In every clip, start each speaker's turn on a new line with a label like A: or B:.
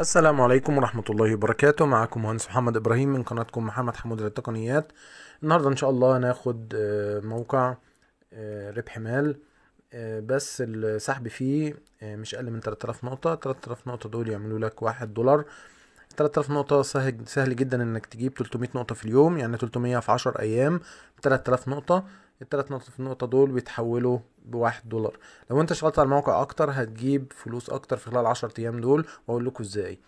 A: السلام عليكم ورحمة الله وبركاته معكم مهندس محمد إبراهيم من قناتكم محمد حمود للتقنيات النهاردة إن شاء الله هناخد آه، موقع آه، ربح مال آه، بس السحب فيه مش أقل من 3000 نقطة 3000 نقطة دول يعملوا لك واحد دولار 3000 نقطة سهل, سهل جدا إنك تجيب 300 نقطة في اليوم يعني 300 في 10 أيام 3000 نقطة الثلاث النقطة دول بيتحولوا بواحد دولار لو انت اشتغلت على الموقع اكتر هتجيب فلوس اكتر في خلال عشر ايام دول واقول لكم ازاي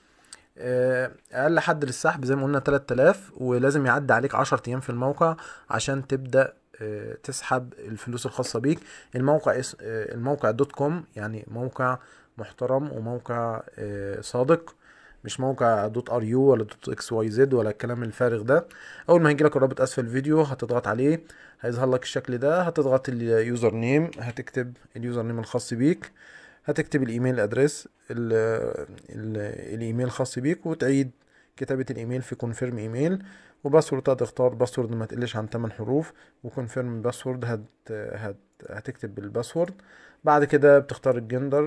A: آه، اقل حد للسحب زي ما قلنا 3000 ولازم يعدي عليك 10 ايام في الموقع عشان تبدا آه، تسحب الفلوس الخاصه بيك الموقع آه، الموقع دوت كوم يعني موقع محترم وموقع صادق مش موقع دوت ار يو ولا دوت اكس واي زد ولا الكلام الفارغ ده اول ما لك الرابط اسفل الفيديو هتضغط عليه هيظهر لك الشكل ده هتضغط اليوزر نيم هتكتب اليوزر نيم الخاص بيك هتكتب الايميل ادريس الايميل الخاص بيك وتعيد كتابة الايميل في كونفيرم ايميل وباسورد هتختار باسورد ما تقلش عن 8 حروف وكونفيرم باسورد هت... هت... هتكتب الباسورد بعد كده بتختار الجندر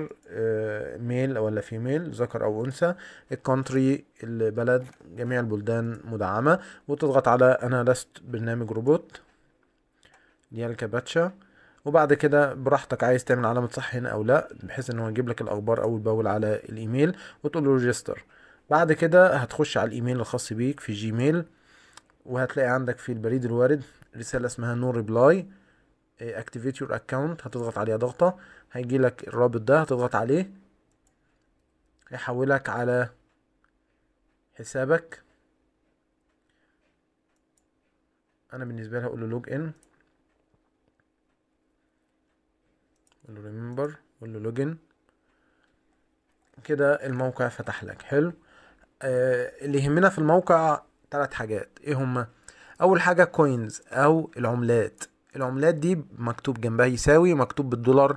A: ميل آه، ولا فيميل ذكر او انثى الكونتري البلد جميع البلدان مدعمة وتضغط على انا لست برنامج روبوت ديال باتشا وبعد كده براحتك عايز تعمل علامة صح هنا او لا بحيث ان هو يجيب لك الاخبار اول باول على الايميل وتقول له ريجستر بعد كده هتخش على الايميل الخاص بيك في جيميل وهتلاقي عندك في البريد الوارد رسالة اسمها نو ريبلاي اكتيفيت يور اكونت هتضغط عليها ضغطة هيجي لك الرابط ده هتضغط عليه هيحولك على حسابك انا بالنسبة لي هقول له لوج ان قول له ريمبر قول له ان كده الموقع فتح لك حلو آه، اللي يهمنا في الموقع ثلاث حاجات ايه هما اول حاجه كوينز او العملات العملات دي مكتوب جنبها يساوي مكتوب بالدولار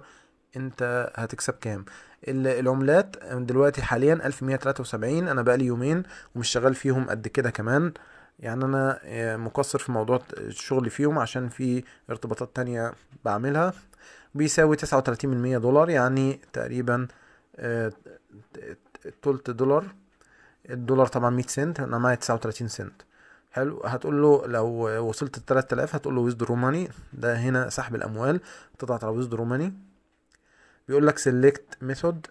A: انت هتكسب كام العملات دلوقتي حاليا 1173 انا بقالي يومين ومش شغال فيهم قد كده كمان يعني انا آه، مقصر في موضوع الشغل فيهم عشان في ارتباطات تانية بعملها بيساوي 39 دولار يعني تقريبا آه، تلت دولار الدولار طبعا 100 سنت انا معايا 39 سنت حلو هتقول له لو وصلت ل 3000 هتقول له درو ماني ده هنا سحب الاموال تضغط على درو ماني بيقول لك سيلكت ميثود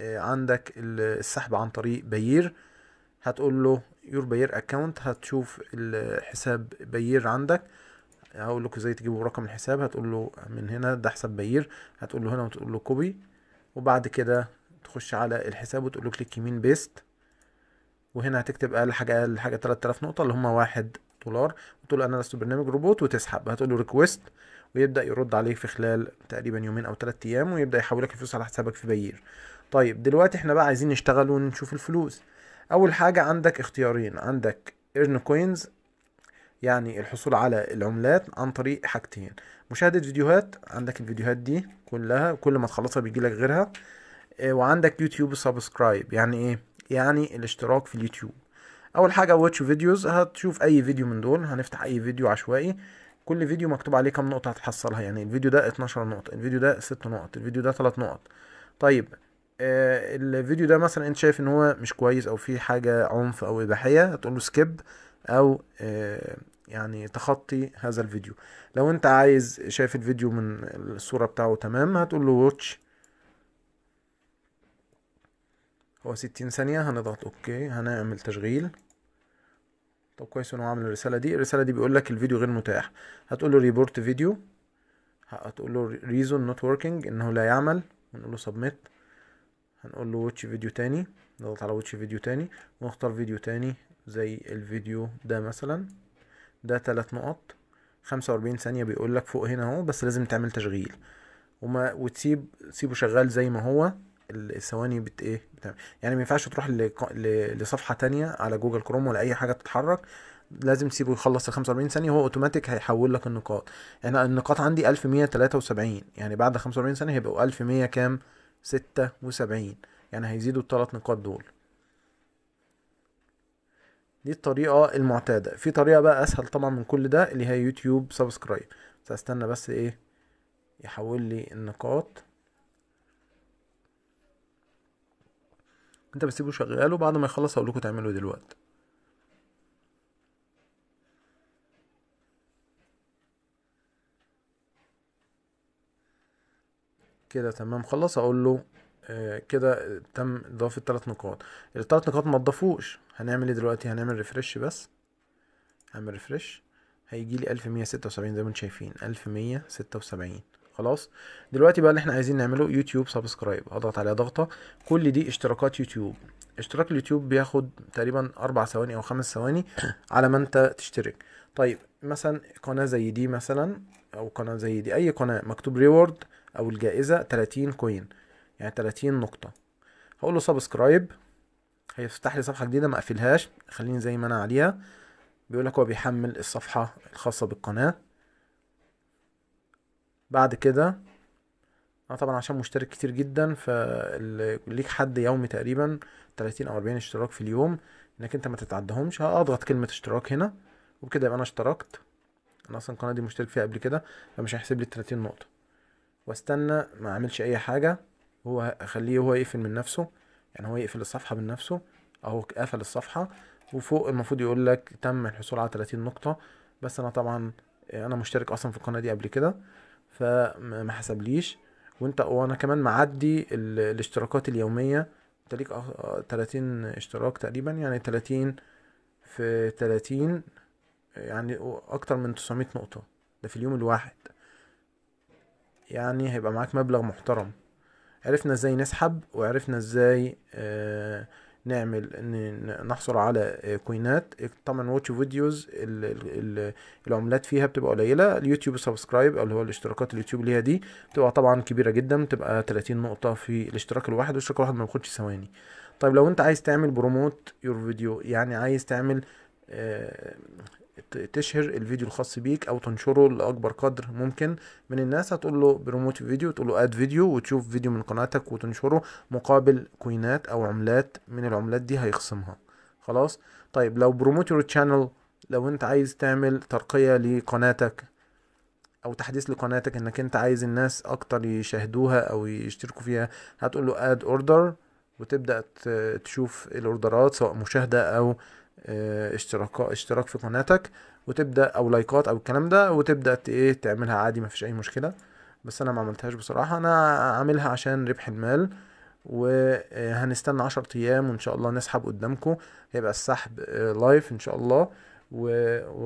A: آه، عندك السحب عن طريق بيير هتقول له يور بيير اكونت هتشوف الحساب بيير عندك هقول لكم ازاي تجيبوا رقم الحساب هتقول له من هنا ده حساب بيير هتقول له هنا وتقول له كوبي وبعد كده تخش على الحساب وتقول له كليك يمين بيست وهنا هتكتب اقل حاجه اقل حاجه 3000 نقطه اللي هم 1 دولار وتقول انا لست برنامج روبوت وتسحب هتقول له ريكويست ويبدا يرد عليك في خلال تقريبا يومين او ثلاث ايام ويبدا يحول لك الفلوس على حسابك في بيير طيب دلوقتي احنا بقى عايزين نشتغل ونشوف الفلوس اول حاجه عندك اختيارين عندك ايرن كوينز يعني الحصول على العملات عن طريق حاجتين مشاهدة فيديوهات عندك الفيديوهات دي كلها كل ما تخلصها بيجي لك غيرها آه، وعندك يوتيوب سبسكرايب يعني ايه يعني الاشتراك في اليوتيوب اول حاجه واتش فيديوز هتشوف اي فيديو من دول هنفتح اي فيديو عشوائي كل فيديو مكتوب عليه كام نقطه هتحصلها يعني الفيديو ده 12 نقطه الفيديو ده 6 نقط الفيديو ده 3 نقط طيب آه الفيديو ده مثلا انت شايف ان هو مش كويس او فيه حاجه عنف او اباحيه هتقول له سكيب او آه يعني تخطي هذا الفيديو لو انت عايز شايف الفيديو من الصوره بتاعه تمام هتقول له واتش هو ستين ثانية هنضغط اوكي هنعمل تشغيل طب كويس انه عامل الرسالة دي الرسالة دي بيقول لك الفيديو غير متاح هتقول له ريبورت فيديو هتقول له ريزون نوت وركينج انه لا يعمل هنقول له سبميت هنقول له واتش فيديو تاني نضغط على واتش فيديو تاني ونختار فيديو تاني زي الفيديو ده مثلا ده تلات نقط خمسة وأربعين ثانية بيقول لك فوق هنا اهو بس لازم تعمل تشغيل وما وتسيب سيبه شغال زي ما هو الثواني بت ايه يعني ما ينفعش تروح لصفحه تانية على جوجل كروم ولا اي حاجه تتحرك لازم تسيبه يخلص ال 45 ثانيه هو اوتوماتيك هيحول لك النقاط انا يعني النقاط عندي 1173 يعني بعد 45 ثانيه هيبقوا 1100 كام 76 يعني هيزيدوا الثلاث نقاط دول دي الطريقة المعتادة في طريقة بقى أسهل طبعا من كل ده اللي هي يوتيوب سبسكرايب بس هستنى بس إيه يحول لي النقاط انت بسيبه شغال وبعد ما يخلص هقول لكم تعملوا ايه دلوقتي كده تمام خلص اقول له آه، كده تم اضافه ثلاث نقاط الثلاث نقاط ما اضافوش هنعمل ايه دلوقتي هنعمل ريفرش بس هعمل ريفرش هيجي لي 1176 زي ما انتم شايفين 1176 خلاص دلوقتي بقى اللي احنا عايزين نعمله يوتيوب سبسكرايب اضغط عليها ضغطه كل دي اشتراكات يوتيوب اشتراك اليوتيوب بياخد تقريبا اربع ثواني او خمس ثواني على ما انت تشترك طيب مثلا قناه زي دي مثلا او قناه زي دي اي قناه مكتوب ريورد او الجائزه 30 كوين يعني 30 نقطه هقول له سبسكرايب هيفتح لي صفحه جديده ما اقفلهاش خليني زي ما انا عليها بيقول لك هو بيحمل الصفحه الخاصه بالقناه بعد كده انا طبعا عشان مشترك كتير جدا فليك حد يومي تقريبا 30 او 40 اشتراك في اليوم انك انت ما تتعدهمش هضغط آه، كلمه اشتراك هنا وبكده يبقى انا اشتركت انا اصلا القناه دي مشترك فيها قبل كده فمش هيحسب لي 30 نقطه واستنى ما اعملش اي حاجه هو اخليه هو يقفل من نفسه يعني هو يقفل الصفحه من نفسه اهو قفل الصفحه وفوق المفروض يقول لك تم الحصول على 30 نقطه بس انا طبعا انا مشترك اصلا في القناه دي قبل كده فما حسبليش وانت وانا كمان معدي الاشتراكات اليوميه انت ليك أه- أه، تلاتين اشتراك تقريبا يعني تلاتين في تلاتين يعني اكتر من تسعمية نقطه ده في اليوم الواحد يعني هيبقى معاك مبلغ محترم عرفنا ازاي نسحب وعرفنا ازاي آه نعمل نحصل على كوينات آه، إيه، طبعا واتش فيديوز العملات فيها بتبقى قليله اليوتيوب سبسكرايب اللي هو الاشتراكات اليوتيوب اللي هي دي بتبقى طبعا كبيره جدا بتبقى 30 نقطه في الاشتراك الواحد والاشتراك الواحد ما بياخدش ثواني طيب لو انت عايز تعمل بروموت يور فيديو يعني عايز تعمل آه، تشهر الفيديو الخاص بيك او تنشره لاكبر قدر ممكن من الناس هتقول له بريموت فيديو تقول له اد فيديو وتشوف فيديو من قناتك وتنشره مقابل كوينات او عملات من العملات دي هيخصمها خلاص طيب لو بروموت يور تشانل لو انت عايز تعمل ترقية لقناتك او تحديث لقناتك انك انت عايز الناس اكتر يشاهدوها او يشتركوا فيها هتقول له اد اوردر وتبدا تشوف الاوردرات سواء مشاهده او آه، اشتراك اشتراك في قناتك وتبدا او لايكات او الكلام ده وتبدا ايه تعملها عادي مفيش اي مشكله بس انا ما عملتهاش بصراحه انا عاملها عشان ربح المال وهنستنى عشر ايام وان شاء الله نسحب قدامكم هيبقى السحب لايف آه، ان شاء الله و...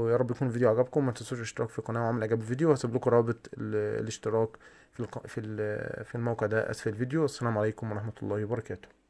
A: ويا رب يكون الفيديو عجبكم ما تنسوش الاشتراك في القناه وعمل اعجاب الفيديو وهسيب لكم رابط ال... الاشتراك في الق... في ال... في الموقع ده اسفل الفيديو والسلام عليكم ورحمه الله وبركاته